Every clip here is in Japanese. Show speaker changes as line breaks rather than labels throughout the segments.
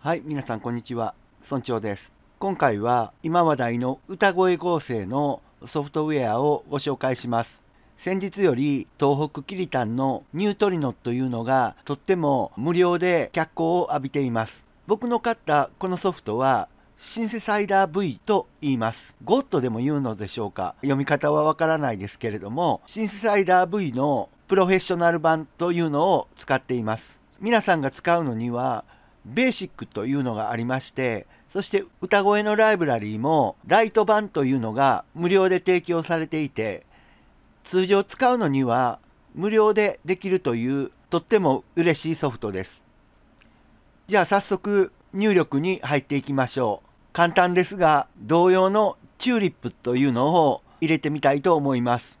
はい皆さんこんにちは村長です今回は今話題の歌声合成のソフトウェアをご紹介します先日より東北キリタンのニュートリノというのがとっても無料で脚光を浴びています僕の買ったこのソフトはシンセサイダー V と言います。ゴッドでも言うのでしょうか読み方はわからないですけれども、シンセサイダー V のプロフェッショナル版というのを使っています。皆さんが使うのにはベーシックというのがありまして、そして歌声のライブラリーもライト版というのが無料で提供されていて、通常使うのには無料でできるというとっても嬉しいソフトです。じゃあ早速入力に入っていきましょう。簡単ですが同様のチューリップというのを入れてみたいと思います。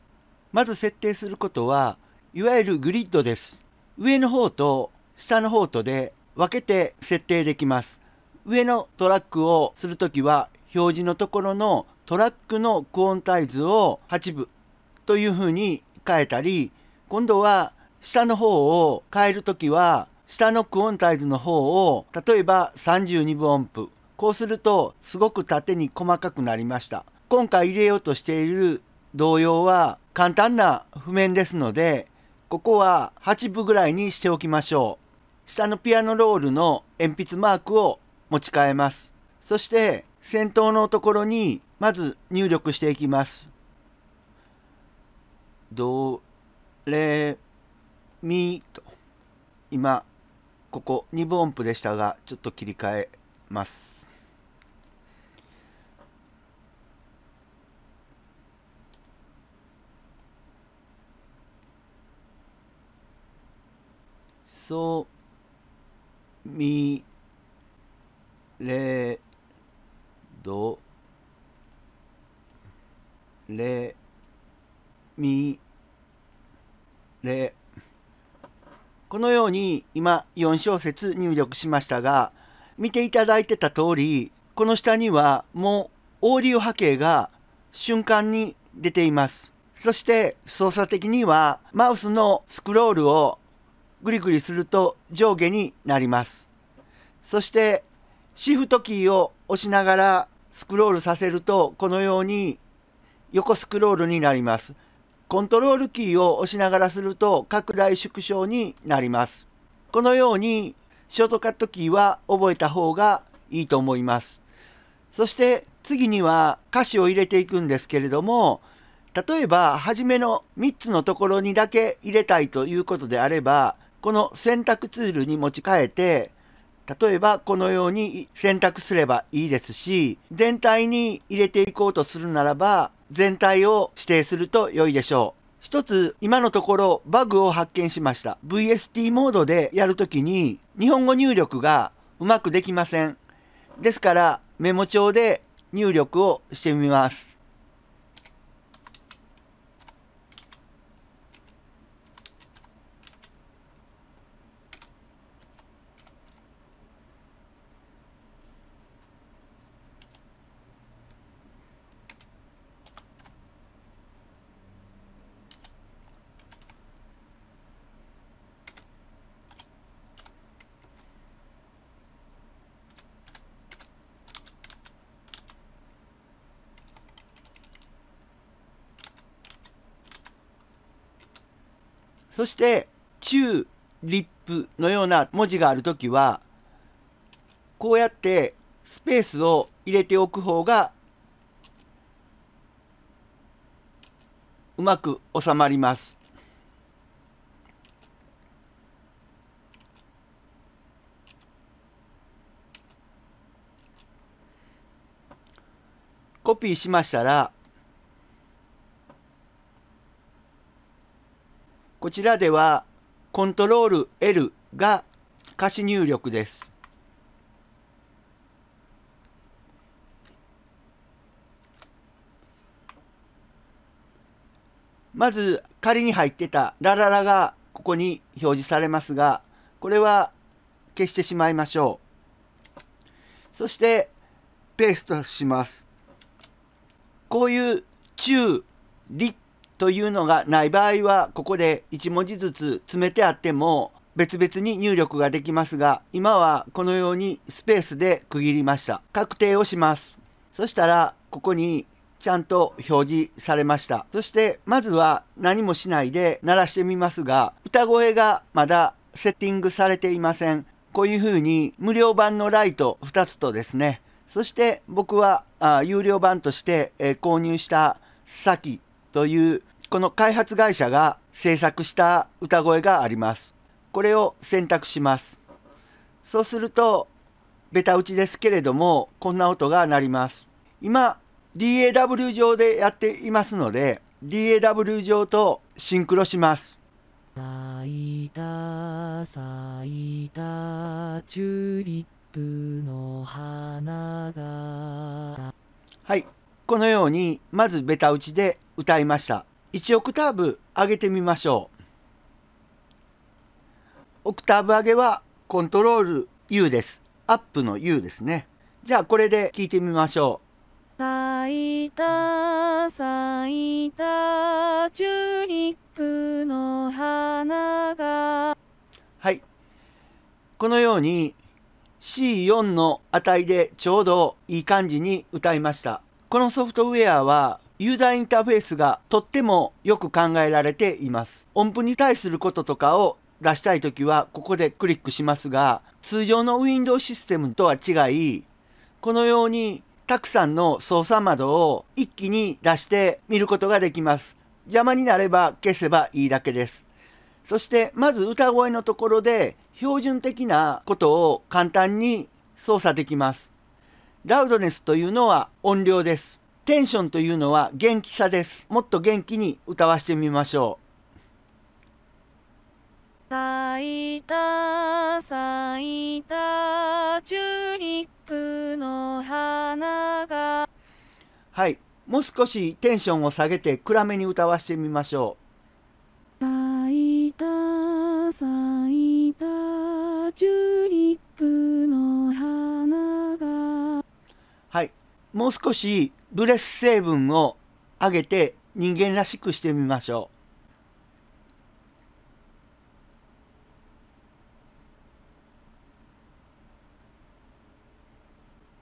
まず設定することはいわゆるグリッドです。上の方と下の方とで分けて設定できます。上のトラックをするときは表示のところのトラックのクオンタイズを8部というふうに変えたり今度は下の方を変えるときは下のクオンタイズの方を例えば32分音符こうするとすごく縦に細かくなりました今回入れようとしている同様は簡単な譜面ですのでここは8部ぐらいにしておきましょう下のピアノロールの鉛筆マークを持ち替えます。そして先頭のところにまず入力していきます。ドレミと今ここ2分音符でしたがちょっと切り替えます。そうみれどれみれこのように今4小節入力しましたが見ていただいてた通りこの下にはもうオーディオ波形が瞬間に出ています。そして操作的にはマウスのスクロールをグリグリすると上下になります。そしてシフトキーを押しながらスクロールさせるとこのように横スクロールになります。コントロールキーを押しながらすると拡大縮小になります。このようにショートカットキーは覚えた方がいいと思います。そして次には歌詞を入れていくんですけれども、例えば初めの3つのところにだけ入れたいということであれば、この選択ツールに持ち替えて、例えばこのように選択すればいいですし、全体に入れていこうとするならば、全体を指定すると良いでしょう。一つ、今のところバグを発見しました。VST モードでやるときに、日本語入力がうまくできません。ですから、メモ帳で入力をしてみます。そしてーリップのような文字がある時はこうやってスペースを入れておく方がうまく収まります。コピーしましたらこちらではコントロール L が歌詞入力です。まず仮に入ってたラララがここに表示されますが、これは消してしまいましょう。そしてペーストします。こういう中、立というのがない場合はここで1文字ずつ詰めてあっても別々に入力ができますが今はこのようにスペースで区切りました確定をしますそしたらここにちゃんと表示されましたそしてまずは何もしないで鳴らしてみますが歌声がまだセッティングされていませんこういうふうに無料版のライト2つとですねそして僕はあ有料版として、えー、購入したサキというこの開発会社が制作した歌声があります。これを選択します。そうするとベタ打ちですけれどもこんな音が鳴ります。今 DAW 上でやっていますので DAW 上とシンクロします。咲いた咲いたチューリップの花がこのようにまずベタ打ちで歌いました1オクターブ上げてみましょうオクターブ上げはコントロール U ですアップの U ですねじゃあこれで聴いてみましょう咲いた咲いたチューリップの花がはいこのように C4 の値でちょうどいい感じに歌いましたこのソフトウェアはユーザーインターフェースがとってもよく考えられています。音符に対することとかを出したいときはここでクリックしますが、通常の Windows システムとは違い、このようにたくさんの操作窓を一気に出して見ることができます。邪魔になれば消せばいいだけです。そしてまず歌声のところで標準的なことを簡単に操作できます。ラウドネスというのは音量です。テンションというのは元気さです。もっと元気に歌わしてみましょう。咲いた咲いたチューリップの花がはい、もう少しテンションを下げて暗めに歌わしてみましょう。咲いた咲いたチューリップもう少しブレス成分を上げて人間らしくしてみましょう。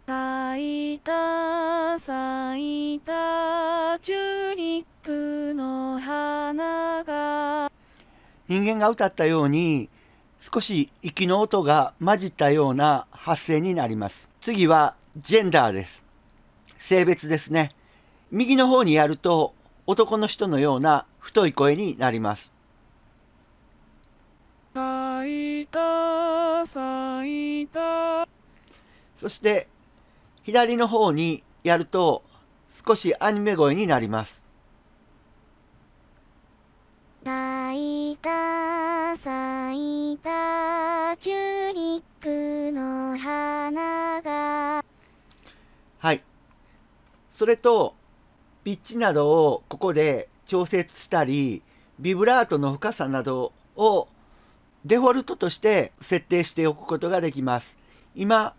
咲いた咲いたチューリップの花が人間が歌ったように少し息の音が混じったような発声になります次はジェンダーです性別ですね。右の方にやると男の人のような太い声になります。そして左の方にやると少しアニメ声になります。咲いた咲いたチューリッの花がはいそれと、ピッチなどをここで調節したり、ビブラートの深さなどをデフォルトとして設定しておくことができます。今、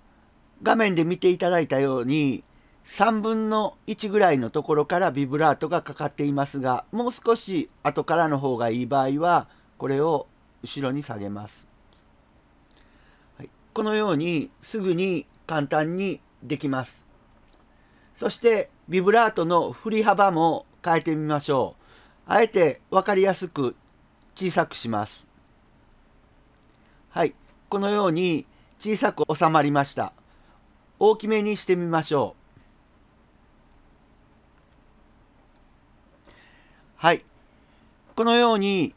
画面で見ていただいたように、3分の1ぐらいのところからビブラートがかかっていますが、もう少し後からの方がいい場合は、これを後ろに下げます。はい、このようにすぐに簡単にできます。そしてビブラートの振り幅も変えてみましょう。あえて分かりやすく小さくします。はい。このように小さく収まりました。大きめにしてみましょう。はい。このように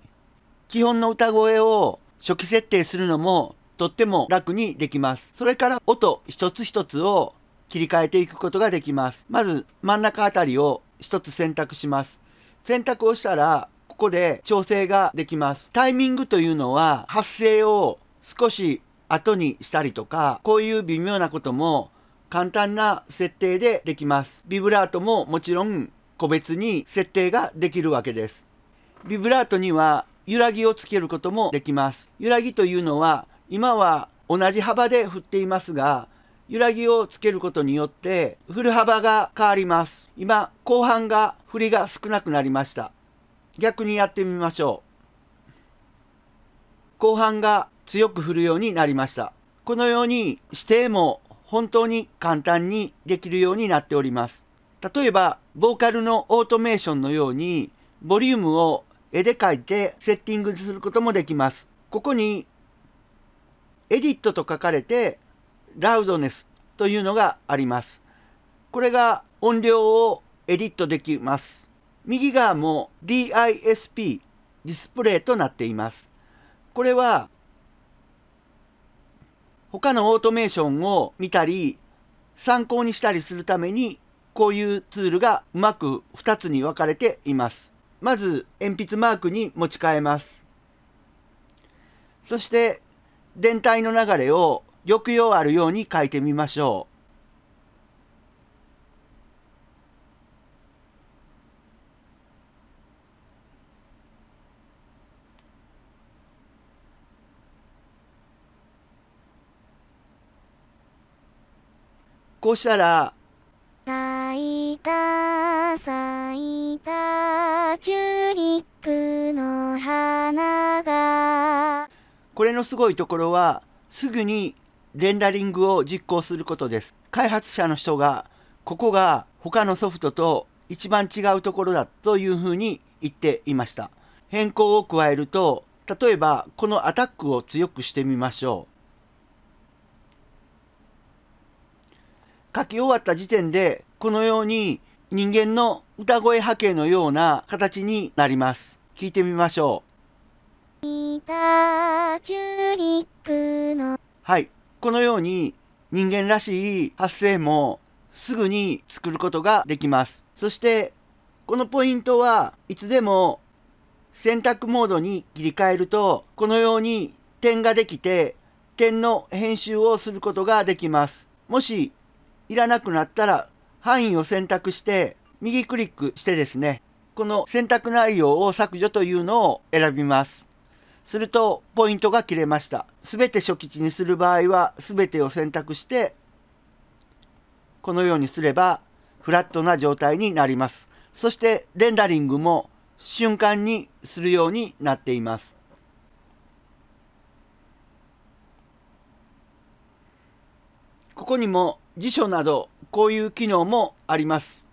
基本の歌声を初期設定するのもとっても楽にできます。それから音一つ一つを切り替えていくことができます。まず真ん中あたりを一つ選択します。選択をしたら、ここで調整ができます。タイミングというのは発生を少し後にしたりとか、こういう微妙なことも簡単な設定でできます。ビブラートももちろん個別に設定ができるわけです。ビブラートには揺らぎをつけることもできます。揺らぎというのは今は同じ幅で振っていますが、揺らぎをつけることによって振る幅が変わります。今、後半が振りが少なくなりました。逆にやってみましょう。後半が強く振るようになりました。このように指定も本当に簡単にできるようになっております。例えば、ボーカルのオートメーションのように、ボリュームを絵で描いてセッティングすることもできます。ここに、エディットと書かれて、ラウドネスというのがあります。これが音量をエディットできます。右側も DISP ディスプレイとなっています。これは他のオートメーションを見たり参考にしたりするためにこういうツールがうまく2つに分かれています。まず鉛筆マークに持ち替えます。そして全体の流れを抑揚あるように書いてみましょう。こうしたら、咲いた咲いたチューリップの花がこれのすごいところはすぐにレンダリングを実行することです。開発者の人が、ここが他のソフトと一番違うところだというふうに言っていました。変更を加えると、例えばこのアタックを強くしてみましょう。書き終わった時点で、このように人間の歌声波形のような形になります。聞いてみましょう。はい。このように人間らしい発声もすぐに作ることができます。そして、このポイントはいつでも選択モードに切り替えると、このように点ができて、点の編集をすることができます。もし、いらなくなったら、範囲を選択して、右クリックしてですね、この選択内容を削除というのを選びます。するとポイントが切れました。すべて初期値にする場合はすべてを選択してこのようにすればフラットな状態になります。そしてレンダリングも瞬間にするようになっています。ここにも辞書などこういう機能もあります。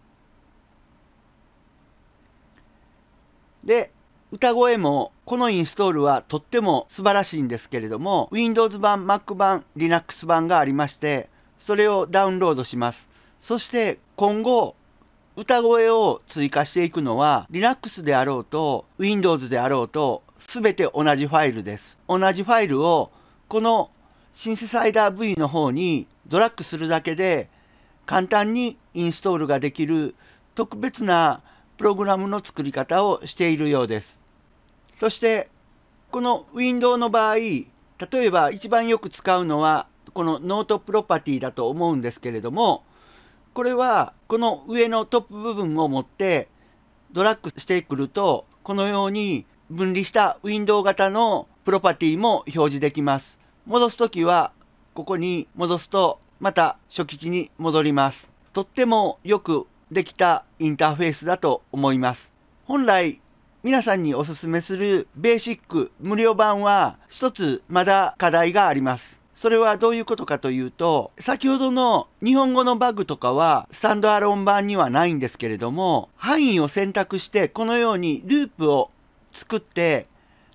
で歌声もこのインストールはとっても素晴らしいんですけれども Windows 版 Mac 版 Linux 版がありましてそれをダウンロードしますそして今後歌声を追加していくのは Linux であろうと Windows であろうと全て同じファイルです。同じファイルをこのシンセサイダー V の方にドラッグするだけで簡単にインストールができる特別なプログラムの作り方をしているようです。そしてこのウィンドウの場合例えば一番よく使うのはこのノートプロパティだと思うんですけれどもこれはこの上のトップ部分を持ってドラッグしてくるとこのように分離したウィンドウ型のプロパティも表示できます。戻す時はここに戻すとまた初期値に戻ります。とってもよくできたインターフェースだと思います。本来皆さんにおすすめするベーシック無料版は一つまだ課題があります。それはどういうことかというと、先ほどの日本語のバグとかはスタンドアロン版にはないんですけれども、範囲を選択してこのようにループを作って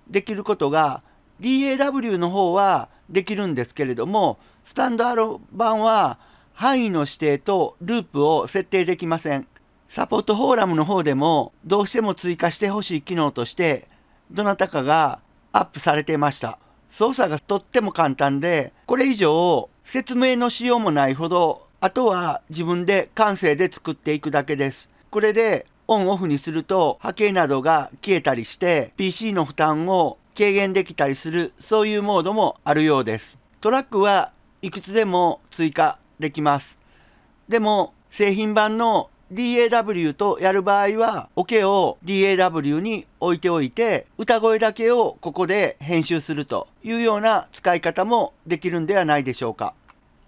できることが DAW の方はできるんですけれども、スタンドアロン版は範囲の指定とループを設定できません。サポートフォーラムの方でもどうしても追加してほしい機能としてどなたかがアップされてました。操作がとっても簡単でこれ以上説明のしようもないほどあとは自分で感性で作っていくだけです。これでオンオフにすると波形などが消えたりして PC の負担を軽減できたりするそういうモードもあるようです。トラックはいくつでも追加できます。でも、製品版の DAW とやる場合は、オ、ケを DAW に置いておいて、歌声だけをここで編集するというような使い方もできるんではないでしょうか。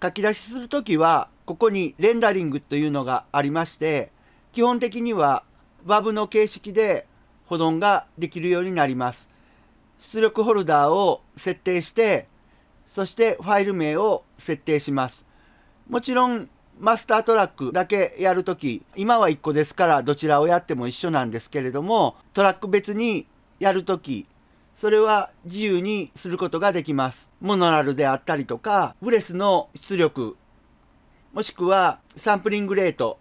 書き出しするときは、ここにレンダリングというのがありまして、基本的には WAV の形式で保存ができるようになります。出力ホルダーを設定して、そしてファイル名を設定します。もちろんマスタートラックだけやるとき、今は1個ですからどちらをやっても一緒なんですけれども、トラック別にやるとき、それは自由にすることができます。モノラルであったりとか、ブレスの出力、もしくはサンプリングレート、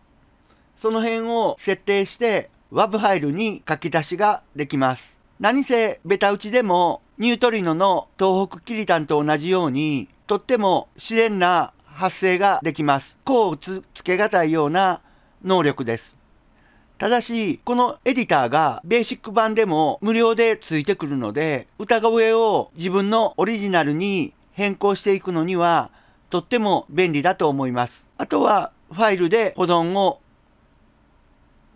その辺を設定して WAV ファイルに書き出しができます。何せベタ打ちでもニュートリノの東北キリタンと同じようにとっても自然な発生ができます。こうつけがたいような能力です。ただし、このエディターがベーシック版でも無料でついてくるので、歌声を自分のオリジナルに変更していくのにはとっても便利だと思います。あとはファイルで保存を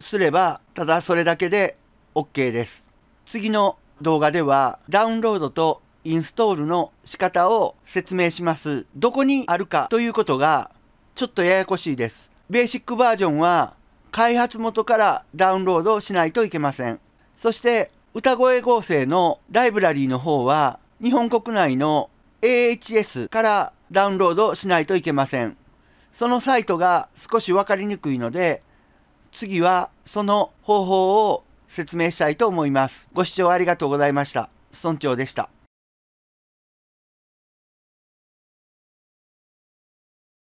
すれば、ただそれだけで OK です。次の動画ではダウンロードとインストールの仕方を説明します。どこにあるかということがちょっとややこしいです。ベーシックバージョンは開発元からダウンロードしないといけません。そして歌声合成のライブラリーの方は日本国内の AHS からダウンロードしないといけません。そのサイトが少しわかりにくいので次はその方法を説明したいと思います。ご視聴ありがとうございました。村長でした。